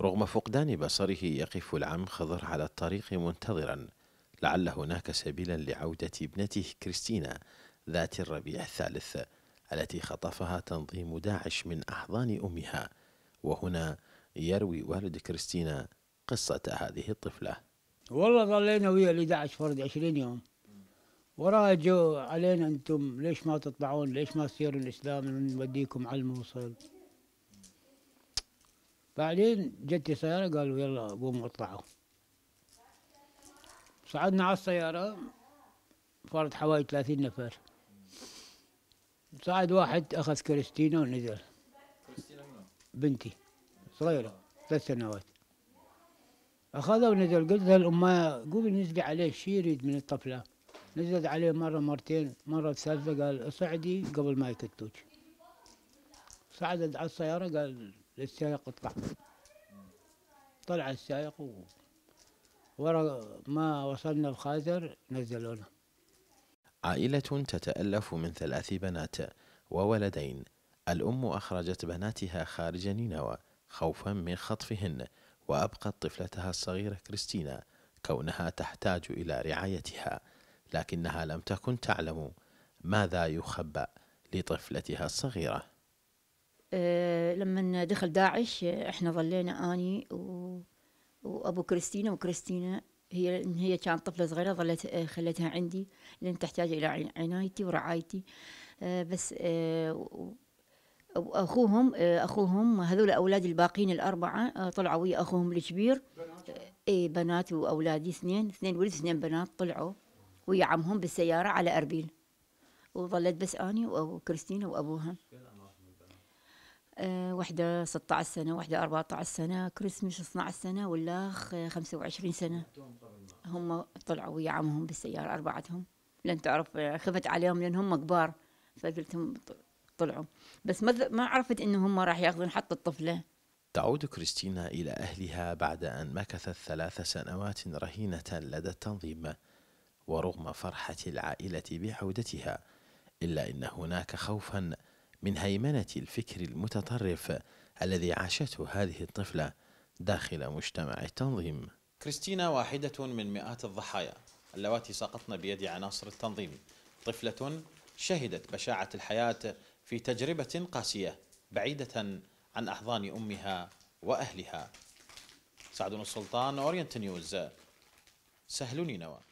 رغم فقدان بصره يقف العم خضر على الطريق منتظرا لعل هناك سبيلا لعودة ابنته كريستينا ذات الربيع الثالث التي خطفها تنظيم داعش من أحضان أمها وهنا يروي والد كريستينا قصة هذه الطفلة والله ظلينا ويا لداعش فرد عشرين يوم وراها جو علينا أنتم ليش ما تطلعون ليش ما تصيروا الإسلام نوديكم على الموصل بعدين جت السيارة قالوا يلا قوموا اطلعوا صعدنا على السيارة صارت حوالي ثلاثين نفر صعد واحد أخذ كريستينا ونزل بنتي صغيرة آه. ثلاث سنوات أخذها ونزل قلت لها الأمة قومي نزلي عليه شي يريد من الطفلة نزلت عليه مرة مرتين مرة ثالثة قال اصعدي قبل ما يكتوك صعدت على السيارة قال السائق اطلع طلع السائق ورا ما وصلنا الخازر نزلونا عائلة تتألف من ثلاث بنات وولدين الأم أخرجت بناتها خارج نينوى خوفا من خطفهن وأبقت طفلتها الصغيرة كريستينا كونها تحتاج إلى رعايتها لكنها لم تكن تعلم ماذا يخبأ لطفلتها الصغيره آه، لما دخل داعش احنا ظلينا اني و... وابو كريستينا وكريستينا هي هي كانت طفله صغيره ظلت آه، خلتها عندي لان تحتاج الى عنايتي ورعايتي آه، بس واخوهم اخوهم هذول اولادي الباقين الاربعه طلعوا ويا اخوهم الكبير اي بنات واولادي اثنين اثنين ولد اثنين بنات طلعوا ويا عمهم بالسياره على اربيل وظلت بس اني وكريستينا وابوها وحده 16 سنه وحده 14 سنه كريسمس 12 سنه والاخ 25 سنه هم طلعوا ويا عمهم بالسياره اربعتهم لان تعرف خفت عليهم لان هم كبار فقلت لهم طلعوا بس ما ما عرفت ان هم راح ياخذون حتى الطفله تعود كريستينا الى اهلها بعد ان مكثت ثلاث سنوات رهينه لدى التنظيم ورغم فرحه العائله بعودتها الا ان هناك خوفا من هيمنة الفكر المتطرف الذي عاشته هذه الطفلة داخل مجتمع التنظيم كريستينا واحدة من مئات الضحايا اللواتي سقطن بيد عناصر التنظيم طفلة شهدت بشاعة الحياة في تجربة قاسية بعيدة عن أحضان أمها وأهلها سعد السلطان أورينت نيوز سهلوني نوى